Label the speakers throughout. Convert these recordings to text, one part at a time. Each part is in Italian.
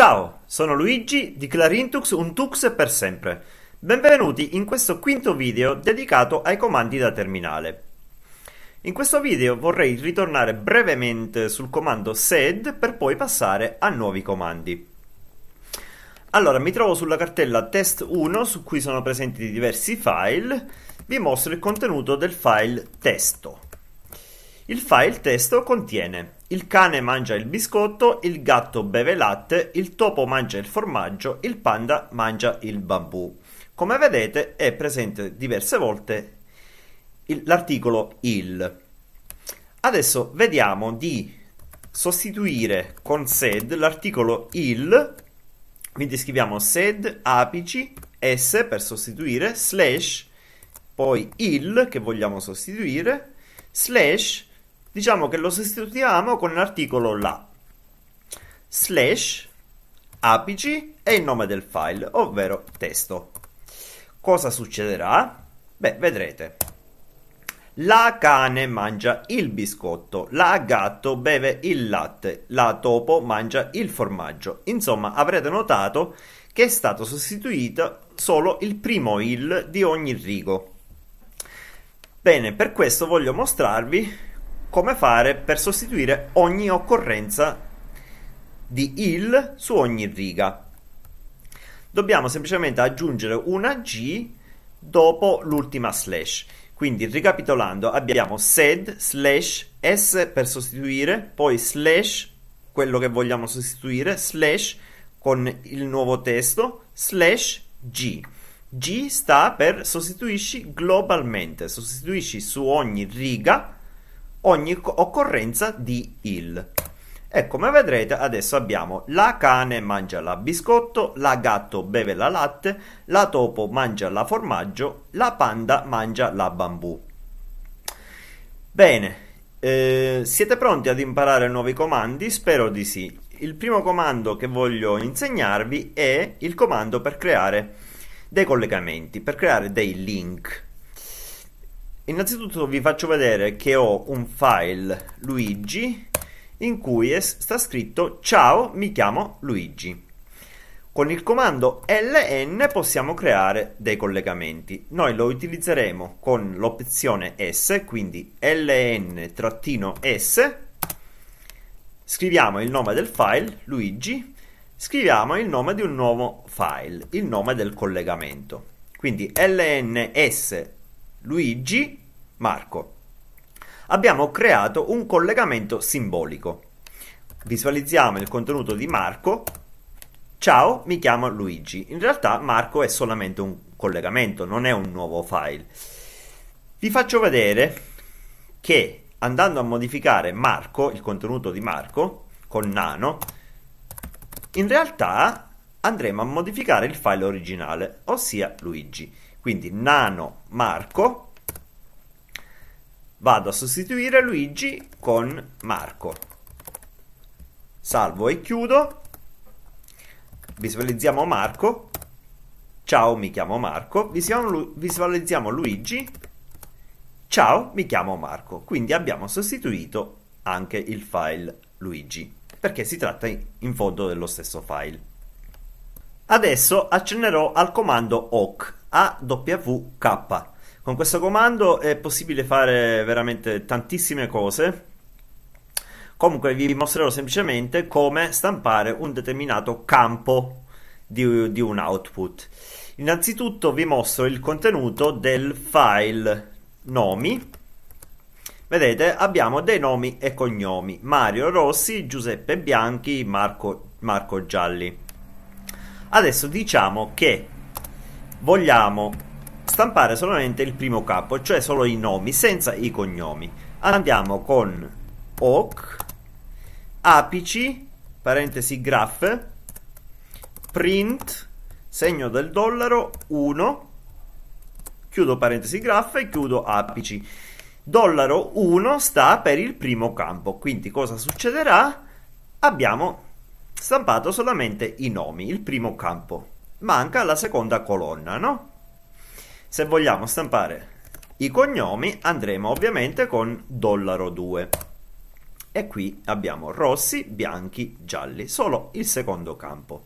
Speaker 1: Ciao, sono Luigi di Clarintux Untux per sempre. Benvenuti in questo quinto video dedicato ai comandi da terminale. In questo video vorrei ritornare brevemente sul comando sed per poi passare a nuovi comandi. Allora, mi trovo sulla cartella test 1 su cui sono presenti diversi file. Vi mostro il contenuto del file testo. Il file testo contiene il cane mangia il biscotto, il gatto beve latte, il topo mangia il formaggio, il panda mangia il bambù. Come vedete è presente diverse volte il, l'articolo il. Adesso vediamo di sostituire con sed l'articolo il, quindi scriviamo sed apici s per sostituire slash poi il che vogliamo sostituire slash diciamo che lo sostituiamo con l'articolo la slash apici e il nome del file, ovvero testo. Cosa succederà? Beh, vedrete. La cane mangia il biscotto, la gatto beve il latte, la topo mangia il formaggio. Insomma, avrete notato che è stato sostituito solo il primo il di ogni rigo. Bene, per questo voglio mostrarvi come fare per sostituire ogni occorrenza di il su ogni riga. Dobbiamo semplicemente aggiungere una G dopo l'ultima slash. Quindi ricapitolando abbiamo sed slash s per sostituire, poi slash quello che vogliamo sostituire, slash con il nuovo testo, slash g. G sta per sostituisci globalmente, sostituisci su ogni riga ogni occorrenza di il. E come vedrete adesso abbiamo la cane mangia la biscotto, la gatto beve la latte, la topo mangia la formaggio, la panda mangia la bambù. Bene, eh, siete pronti ad imparare nuovi comandi? Spero di sì. Il primo comando che voglio insegnarvi è il comando per creare dei collegamenti, per creare dei link innanzitutto vi faccio vedere che ho un file Luigi in cui è, sta scritto ciao mi chiamo Luigi con il comando ln possiamo creare dei collegamenti noi lo utilizzeremo con l'opzione s quindi ln-s scriviamo il nome del file Luigi scriviamo il nome di un nuovo file il nome del collegamento quindi lns Luigi, Marco. Abbiamo creato un collegamento simbolico. Visualizziamo il contenuto di Marco. Ciao, mi chiamo Luigi. In realtà Marco è solamente un collegamento, non è un nuovo file. Vi faccio vedere che andando a modificare Marco, il contenuto di Marco, con nano, in realtà andremo a modificare il file originale, ossia Luigi. Quindi nano Marco, vado a sostituire Luigi con Marco. Salvo e chiudo. Visualizziamo Marco. Ciao, mi chiamo Marco. Visualizziamo Luigi. Ciao, mi chiamo Marco. Quindi abbiamo sostituito anche il file Luigi, perché si tratta in fondo dello stesso file. Adesso accennerò al comando awk, AWK. Con questo comando è possibile fare veramente tantissime cose. Comunque vi mostrerò semplicemente come stampare un determinato campo di, di un output. Innanzitutto vi mostro il contenuto del file nomi. Vedete, abbiamo dei nomi e cognomi. Mario Rossi, Giuseppe Bianchi, Marco, Marco Gialli. Adesso diciamo che vogliamo stampare solamente il primo capo, cioè solo i nomi, senza i cognomi. Andiamo con oc, apici, parentesi graph, print, segno del dollaro, 1, chiudo parentesi graph e chiudo apici. Dollaro 1 sta per il primo campo, quindi cosa succederà? Abbiamo stampato solamente i nomi, il primo campo. Manca la seconda colonna, no? Se vogliamo stampare i cognomi andremo ovviamente con dollaro 2. E qui abbiamo rossi, bianchi, gialli, solo il secondo campo.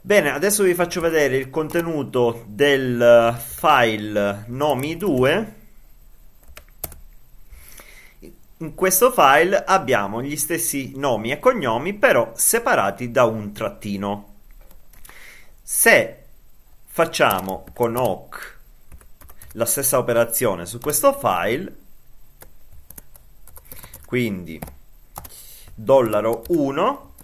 Speaker 1: Bene, adesso vi faccio vedere il contenuto del file nomi 2 in questo file abbiamo gli stessi nomi e cognomi però separati da un trattino. Se facciamo con OC la stessa operazione su questo file, quindi dollaro 1,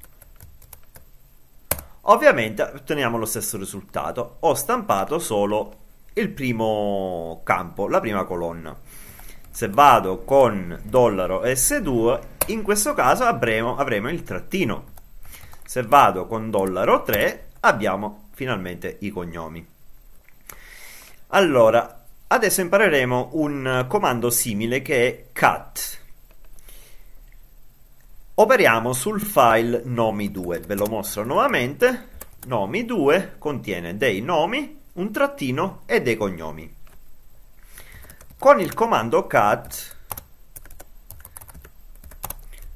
Speaker 1: ovviamente otteniamo lo stesso risultato. Ho stampato solo il primo campo, la prima colonna se vado con dollaro S2 in questo caso avremo, avremo il trattino se vado con dollaro 3 abbiamo finalmente i cognomi allora adesso impareremo un comando simile che è cat operiamo sul file nomi2 ve lo mostro nuovamente nomi2 contiene dei nomi un trattino e dei cognomi con il comando cat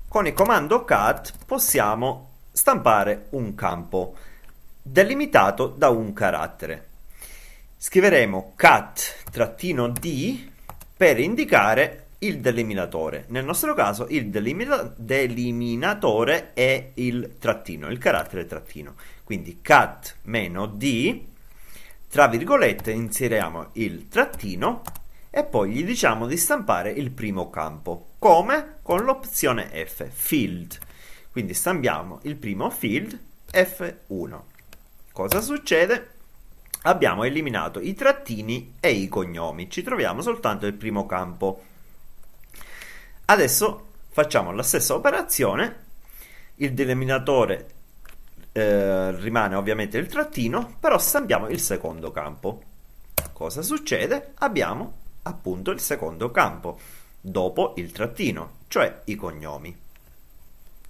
Speaker 1: con il comando cat possiamo stampare un campo delimitato da un carattere scriveremo cat-d per indicare il delimitatore. Nel nostro caso il delimita- deliminatore è il trattino, il carattere trattino. Quindi cat-d, meno tra virgolette inseriamo il trattino e poi gli diciamo di stampare il primo campo. Come? Con l'opzione F, Field. Quindi stampiamo il primo field F1. Cosa succede? Abbiamo eliminato i trattini e i cognomi, ci troviamo soltanto il primo campo. Adesso facciamo la stessa operazione, il denominatore eh, rimane ovviamente il trattino, però stampiamo il secondo campo. Cosa succede? Abbiamo appunto il secondo campo, dopo il trattino, cioè i cognomi.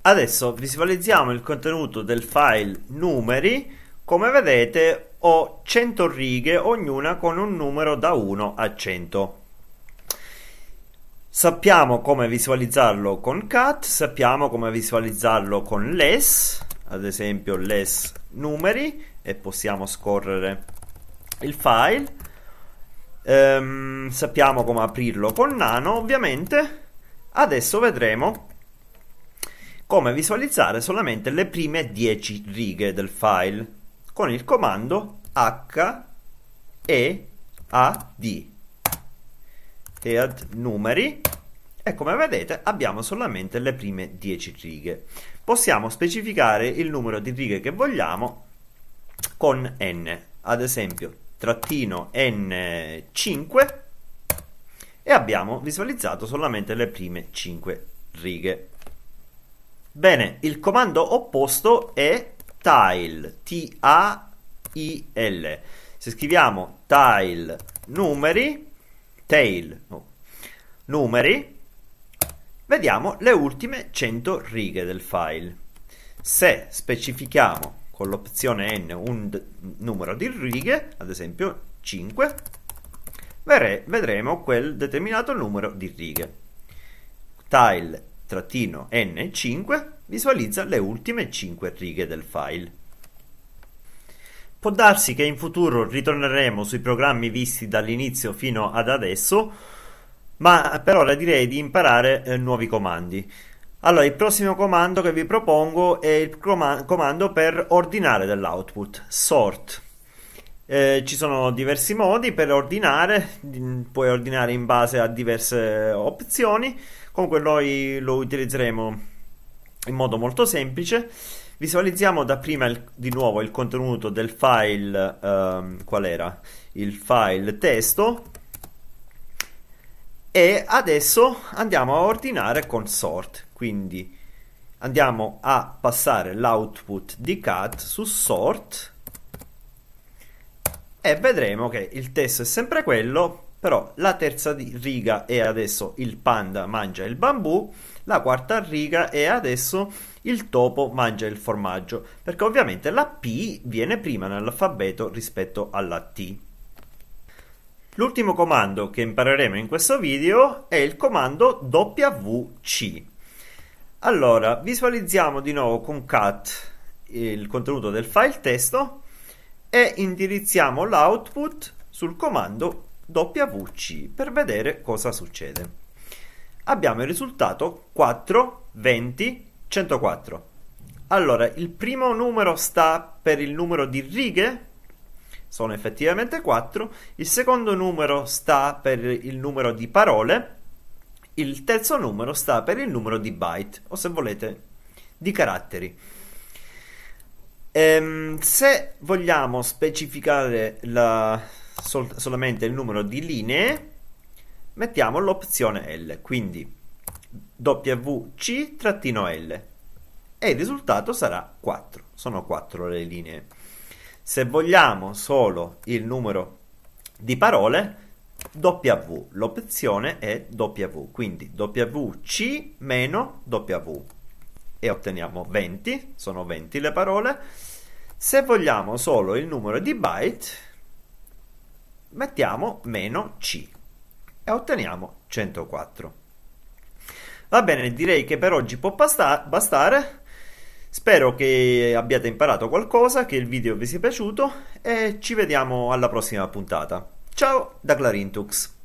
Speaker 1: Adesso visualizziamo il contenuto del file numeri. Come vedete ho 100 righe, ognuna con un numero da 1 a 100. Sappiamo come visualizzarlo con cat, sappiamo come visualizzarlo con less, ad esempio less numeri, e possiamo scorrere il file ehm, sappiamo come aprirlo con nano ovviamente adesso vedremo come visualizzare solamente le prime 10 righe del file con il comando h e a d e ad numeri e come vedete abbiamo solamente le prime 10 righe possiamo specificare il numero di righe che vogliamo con n ad esempio trattino N5 e abbiamo visualizzato solamente le prime 5 righe. Bene, il comando opposto è tile, T-A-I-L. Se scriviamo tile numeri, tail, no, numeri, vediamo le ultime 100 righe del file. Se specifichiamo con l'opzione n un numero di righe, ad esempio 5, vedremo quel determinato numero di righe. tile-n5 visualizza le ultime 5 righe del file. Può darsi che in futuro ritorneremo sui programmi visti dall'inizio fino ad adesso, ma per ora direi di imparare eh, nuovi comandi. Allora, il prossimo comando che vi propongo è il comando per ordinare dell'output, sort. Eh, ci sono diversi modi per ordinare, mm, puoi ordinare in base a diverse opzioni, comunque noi lo utilizzeremo in modo molto semplice. Visualizziamo dapprima il, di nuovo il contenuto del file, ehm, qual era? Il file testo e adesso andiamo a ordinare con sort. Quindi andiamo a passare l'output di cat su sort e vedremo che il testo è sempre quello, però la terza riga è adesso il panda mangia il bambù, la quarta riga è adesso il topo mangia il formaggio, perché ovviamente la P viene prima nell'alfabeto rispetto alla T. L'ultimo comando che impareremo in questo video è il comando WC. Allora, visualizziamo di nuovo con cat il contenuto del file testo e indirizziamo l'output sul comando wc per vedere cosa succede. Abbiamo il risultato 4, 20, 104. Allora, il primo numero sta per il numero di righe, sono effettivamente 4, il secondo numero sta per il numero di parole, il terzo numero sta per il numero di byte, o se volete, di caratteri. Ehm, se vogliamo specificare la, sol- solamente il numero di linee, mettiamo l'opzione L, quindi WC-L e il risultato sarà 4, sono 4 le linee. Se vogliamo solo il numero di parole, W, l'opzione è W, quindi WC meno W e otteniamo 20, sono 20 le parole. Se vogliamo solo il numero di byte, mettiamo meno C e otteniamo 104. Va bene, direi che per oggi può bastare. Spero che abbiate imparato qualcosa, che il video vi sia piaciuto e ci vediamo alla prossima puntata. Ciao da Clarintux.